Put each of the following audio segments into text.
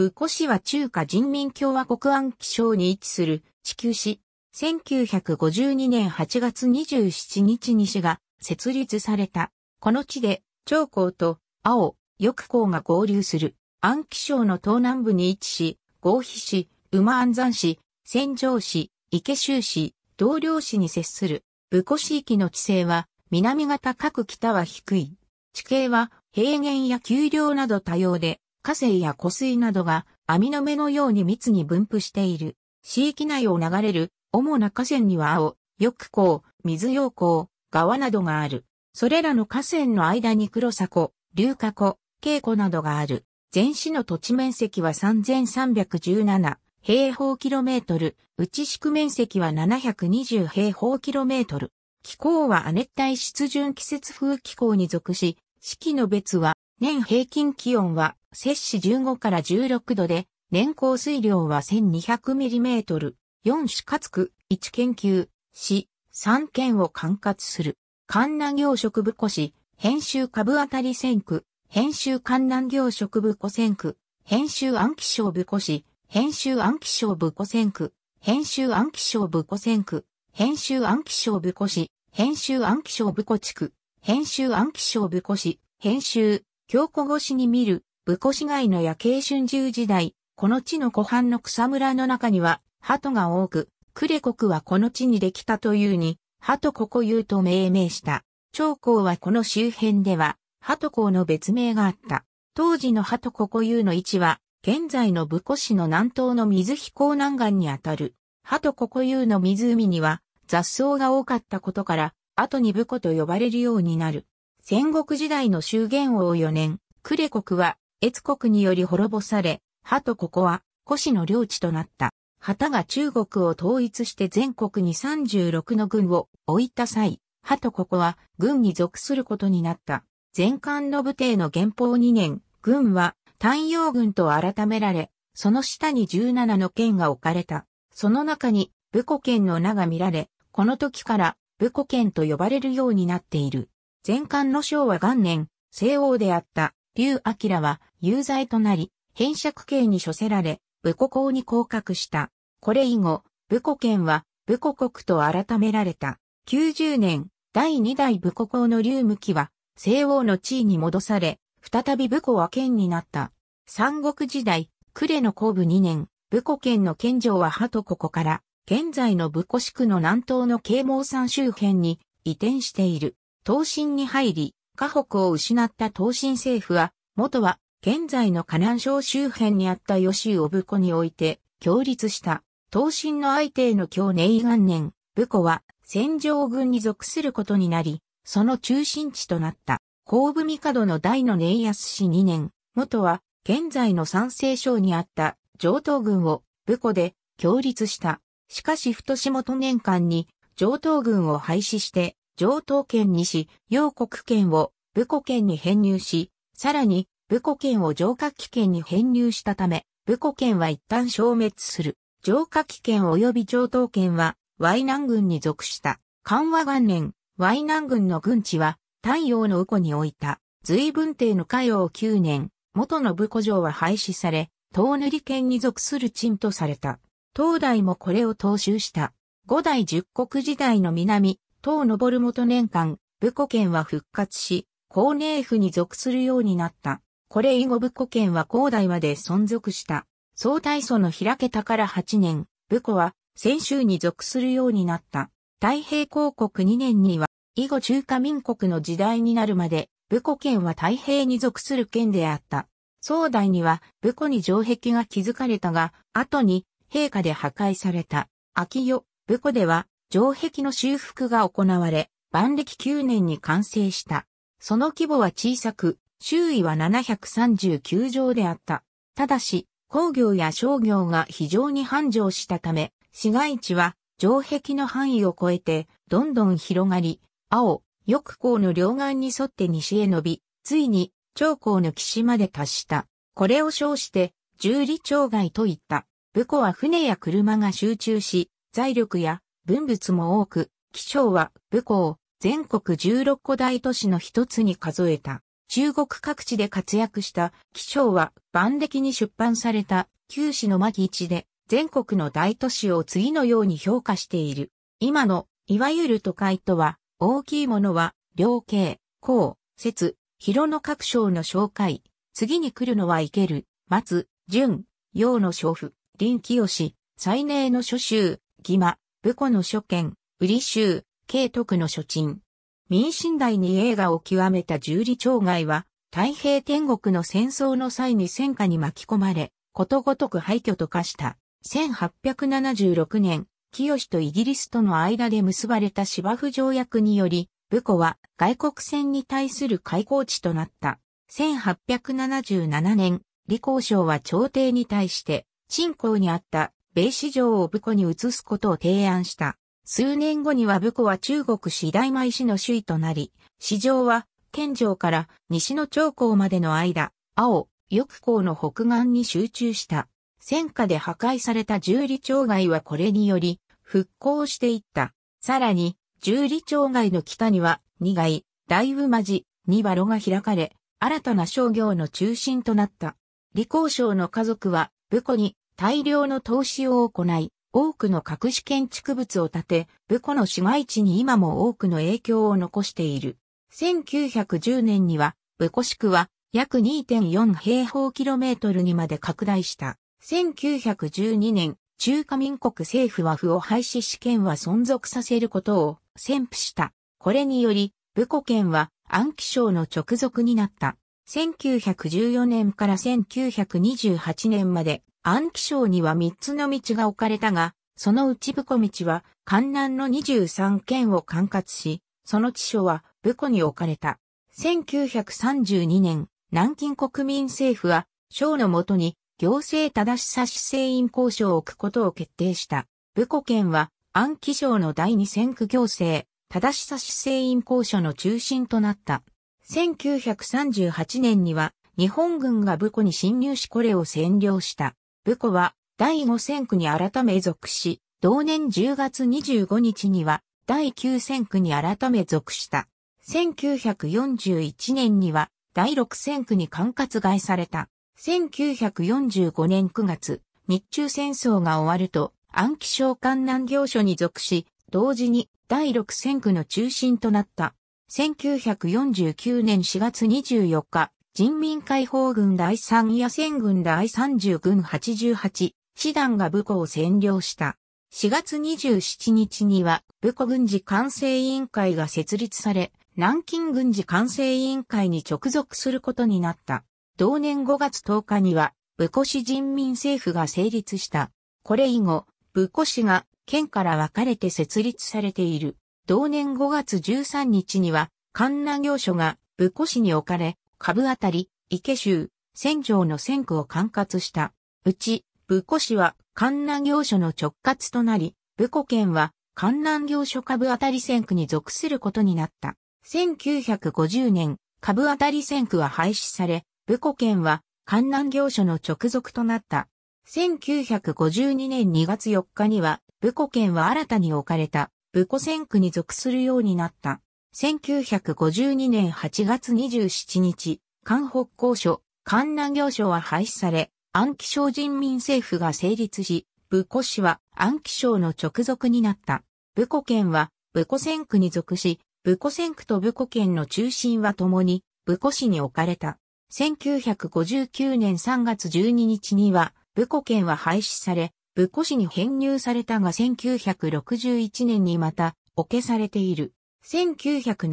武庫市は中華人民共和国安徽省に位置する地球市。1952年8月27日に市が設立された。この地で長江と青、翼江が合流する安徽省の東南部に位置し、合肥市、馬安山市、仙城市、池州市、同僚市に接する。武庫市域の地勢は南が高く北は低い。地形は平原や丘陵など多様で、火星や湖水などが網の目のように密に分布している。市域内を流れる主な河川には青、翼港、水陽港、川などがある。それらの河川の間に黒砂湖、竜河湖、渓湖などがある。全市の土地面積は3317平方キロメートル、内宿面積は720平方キロメートル。気候は亜熱帯湿潤季節風気候に属し、四季の別は年平均気温は摂氏15から16度で、年降水量は 1200mm、4種かつく、1研究、市、3県を管轄する。関南行植部古市、編集株当たり選区、編集関南行植部古選区、編集暗記省部古市、編集暗記省部古選区、編集暗記省部古選区、編集暗記省部古市、編集暗記省部古地区、編集暗記省部庫市、編集、京子越しに見る、武庫市街の夜景春秋時代、この地の湖畔の草むらの中には、鳩が多く、クレ国はこの地にできたというに、鳩ここ言うと命名した。長江はこの周辺では、鳩港の別名があった。当時の鳩ここ言うの位置は、現在の武庫市の南東の水飛行南岸にあたる。鳩ここ言うの湖には、雑草が多かったことから、後に武庫と呼ばれるようになる。戦国時代の終言王4年、呉国は、越国により滅ぼされ、ハとここは、古市の領地となった。旗が中国を統一して全国に36の軍を置いた際、ハとここは軍に属することになった。前漢の武帝の元宝2年、軍は太陽軍と改められ、その下に17の県が置かれた。その中に、武庫県の名が見られ、この時から武庫県と呼ばれるようになっている。前漢の昭和元年、西欧であった劉明は有罪となり、変釈刑に処せられ、武庫公に降格した。これ以後、武庫県は武庫国と改められた。90年、第2代武庫公の劉向期は、西欧の地位に戻され、再び武庫は県になった。三国時代、呉の後部2年、武庫県の県城は鳩ここから、現在の武庫市区の南東の啓蒙山周辺に移転している。東進に入り、河北を失った東進政府は、元は現在の河南省周辺にあった吉井を武庫において、協立した、東進の相手への強寧元年、武庫は戦場軍に属することになり、その中心地となった、神部帝の大の寧安氏2年、元は現在の山西省にあった上東軍を武庫で協立した。しかし、太下元年間に上東軍を廃止して、上等圏にし、洋国圏を武庫圏に編入し、さらに武庫圏を上下期圏に編入したため、武庫圏は一旦消滅する。上下期圏及び上等圏は、ワナ南軍に属した。緩和元年、ワナ南軍の軍地は、太陽の右庫に置いた。随分帝の嘉陽9年、元の武庫城は廃止され、東塗り県に属する鎮とされた。東大もこれを踏襲した。五代十国時代の南、唐昇元年間、武庫県は復活し、高寧府に属するようになった。これ以後武庫県は高台まで存続した。総大祖の開けたから8年、武庫は先州に属するようになった。太平公国2年には、以後中華民国の時代になるまで、武庫県は太平に属する県であった。総代には武庫に城壁が築かれたが、後に陛下で破壊された。秋代、武庫では城壁の修復が行われ、万暦9年に完成した。その規模は小さく、周囲は739畳であった。ただし、工業や商業が非常に繁盛したため、市街地は城壁の範囲を超えて、どんどん広がり、青、翼港の両岸に沿って西へ伸び、ついに、長江の岸まで達した。これを称して、十里町外といった。武庫は船や車が集中し、財力や文物も多く、気象は武功、全国16個大都市の一つに数えた。中国各地で活躍した気象は万歴に出版された旧市の巻一で全国の大都市を次のように評価している。今のいわゆる都会とは大きいものは量刑、公、節、広の各省の紹介。次に来るのは行ける、松、淳、陽の娼婦、林清し、最寧の諸州、義馬、武庫の諸県、瓜州、慶徳の諸鎮。民進代に栄華を極めた十里町外は、太平天国の戦争の際に戦火に巻き込まれ、ことごとく廃墟と化した。1876年、清とイギリスとの間で結ばれた芝生条約により、武庫は外国船に対する開港地となった。1877年、李光省は朝廷に対して、鎮港にあった米市場を武庫に移すことを提案した。数年後には武庫は中国市大米市の首位となり、市場は県城から西の長江までの間、青、翼港の北岸に集中した。戦火で破壊された十里町街はこれにより復興していった。さらに、十里町街の北には、二街、大宇間寺、二馬路が開かれ、新たな商業の中心となった。李光省の家族は、武庫に大量の投資を行い、多くの隠し建築物を建て、武庫の市街地に今も多くの影響を残している。1910年には、武庫市区は約2.4平方キロメートルにまで拡大した。1912年、中華民国政府は府を廃止試験は存続させることを宣布した。これにより、武庫県は安徽省の直属になった。1914年から1928年まで安徽省には3つの道が置かれたが、その内武庫道は、関南の23県を管轄し、その地所は武庫に置かれた。1932年、南京国民政府は、省のもとに、行政正し差し制員交渉を置くことを決定した。武庫県は、安徽省の第二選区行政、正し差し制員交渉の中心となった。1938年には、日本軍が武庫に侵入しこれを占領した。武庫は第五戦区に改め属し、同年10月25日には第九戦区に改め属した。1941年には第六戦区に管轄外された。1945年9月、日中戦争が終わると暗記省喚南行所に属し、同時に第六戦区の中心となった。1949年4月24日、人民解放軍第3野戦軍第30軍88、師団が武庫を占領した。4月27日には、武庫軍事管制委員会が設立され、南京軍事管制委員会に直属することになった。同年5月10日には、武庫市人民政府が成立した。これ以後、武庫市が県から分かれて設立されている。同年5月13日には、関南行所が武庫市に置かれ、株あたり、池州、千条の戦区を管轄した。うち、武庫市は、関南行所の直轄となり、武庫県は、関南行所株あたり戦区に属することになった。1950年、株あたり戦区は廃止され、武庫県は、関南行所の直属となった。1952年2月4日には、武庫県は新たに置かれた、武庫戦区に属するようになった。1952年8月27日、韓北交所、韓南行所は廃止され、安徽省人民政府が成立し、武庫市は安徽省の直属になった。武庫県は武庫線区に属し、武庫線区と武庫県の中心は共に武庫市に置かれた。1959年3月12日には武庫県は廃止され、武庫市に編入されたが1961年にまた、置けされている。1971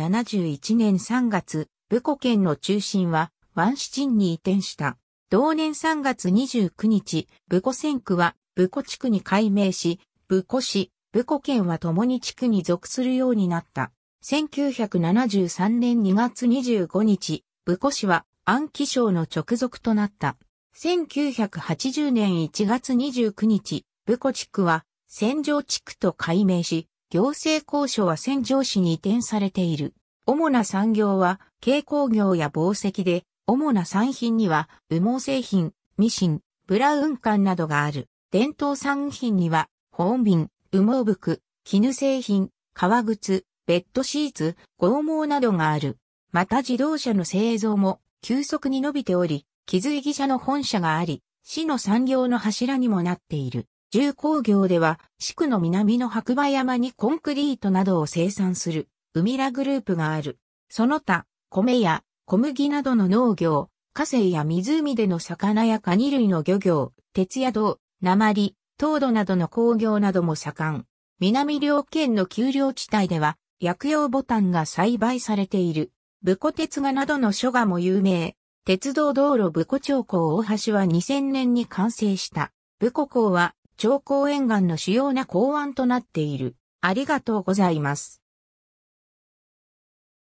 年3月、武庫県の中心はワンシチンに移転した。同年3月29日、武庫線区は武庫地区に改名し、武庫市、武庫県は共に地区に属するようになった。1973年2月25日、武庫市は安徽省の直属となった。1980年1月29日、武庫地区は戦場地区と改名し、行政交渉は戦場市に移転されている。主な産業は、軽工業や紡績で、主な産品には、羽毛製品、ミシン、ブラウン管などがある。伝統産品には、本瓶、羽毛服、絹製品、革靴、ベッドシーツ、剛毛などがある。また自動車の製造も急速に伸びており、木津技者の本社があり、市の産業の柱にもなっている。重工業では、地区の南の白馬山にコンクリートなどを生産する、海らラグループがある。その他、米や小麦などの農業、河川や湖での魚やカニ類の漁業、鉄や銅、鉛、糖度などの工業なども盛ん。南両県の丘陵地帯では、薬用ボタンが栽培されている。武庫鉄画などの書画も有名。鉄道道路武庫町港大橋は2000年に完成した。武庫港は長江沿岸の主要な港湾となっている。ありがとうございます。